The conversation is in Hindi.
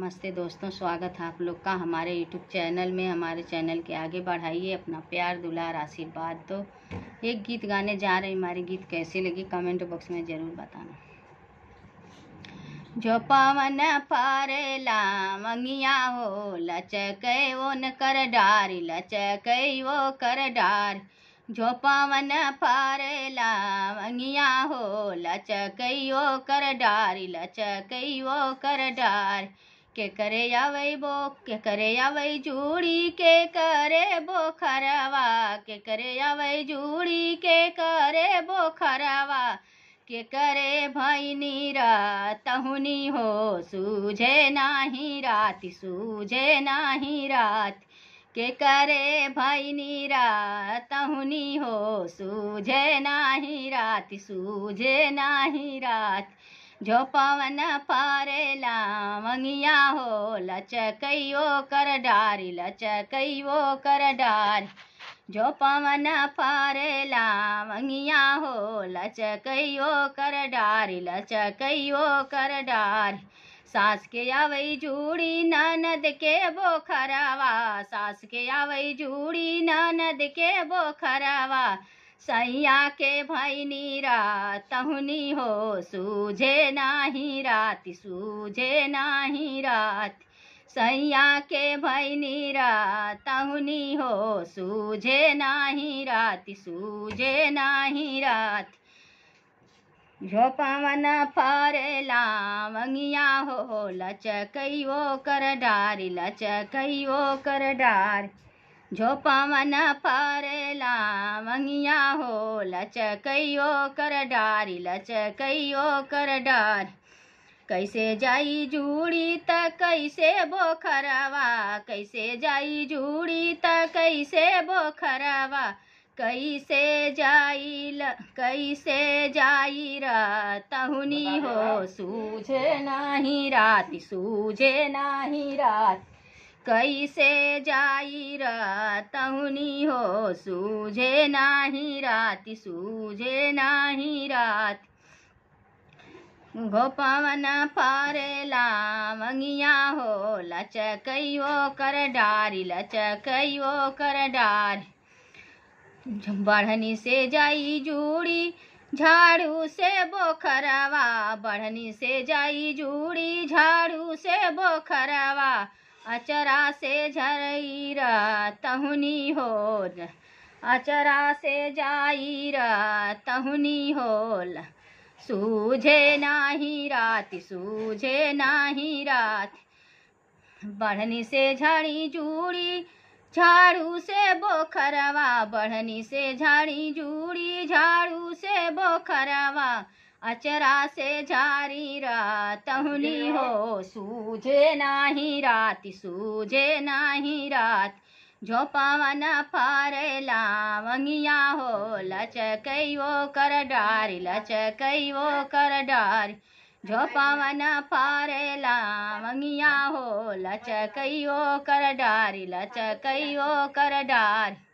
नमस्ते दोस्तों स्वागत है आप लोग का हमारे यूट्यूब चैनल में हमारे चैनल के आगे बढ़ाइए अपना प्यार दुलार आशीर्वाद दो तो एक गीत गाने जा रहे हमारे गीत कैसे लगी कमेंट बॉक्स में ज़रूर बताना जो पवन ला मंगिया हो लचक वो न कर डार लचक वो कर डार जो पवन ला मंगिया हो लचक वो कर डार लचक वो कर डार के करे या वही बो के करे या वही जूड़ी के करे बो खरवा के करे या वही जूड़ी के करे बो खरवा के करे भाई नीरा तहुनी हो सूझे नाही रात सूझे नाही रात के करे भाई नीरा तहुनी हो सूझे नाही रात सूझे नाही रात जो पवन पारेला मंगिया हो लचकैयो कर डारी लचकैयो कर डारी जो पवन पारेला मंगिया हो लचकैयो कर डारी लचकैयो कर डारी सास के आवई जूड़ी ननद के बोखरावा सास के आवई जूड़ी ननद के बोखरावा सैया के भैनी तहुनी हो सूझे नाही रात सूझे नाही रात सैया के भैनी तहुनी हो सूझे नाही रात सूझे नाही रात पवन फरेला मंगिया हो लचकैयो कर डार लचकैयो कर डारी जो पवन फरेला मंगिया हो लचकैयो कर डारी लचकैयो कर डारी कैसे जाई जूड़ी त कैसे बोखरवा कैसे जाई जूड़ी त कैसे बोखरवा कैसे जाई ल कैसे जाई रातनी हो सूझे नाही रात सूझे नाही रात कैसे जाई रातहुनी हो सूझे नाही रात सूझे नाही रात गोपवन पारे लामिया हो लचकैयो कर डारी लचकैयो कर डारी बढ़नी से जाई जूड़ी झाड़ू से बोखरवा बढ़नी से जाई जूड़ी झाड़ू से बोखरवा अचरा से झरईरा तहुनी होल अचरा से जाईरा तहुनी होल सूझे नाही रात सूझे नाही रात बढ़नी से झड़ी जूड़ी झाड़ू से बोखरवा बढ़नी से झाड़ी जूड़ी झाड़ू से बोखरवा अचरा से झारी रात होनी हो सूझे नाही रात सूझे नाही रात पवन फार लावंगिया हो लच वो कर डार लच वो कर डार जो पवन फार लावंगिया हो लच वो कर डारी लच वो कर डार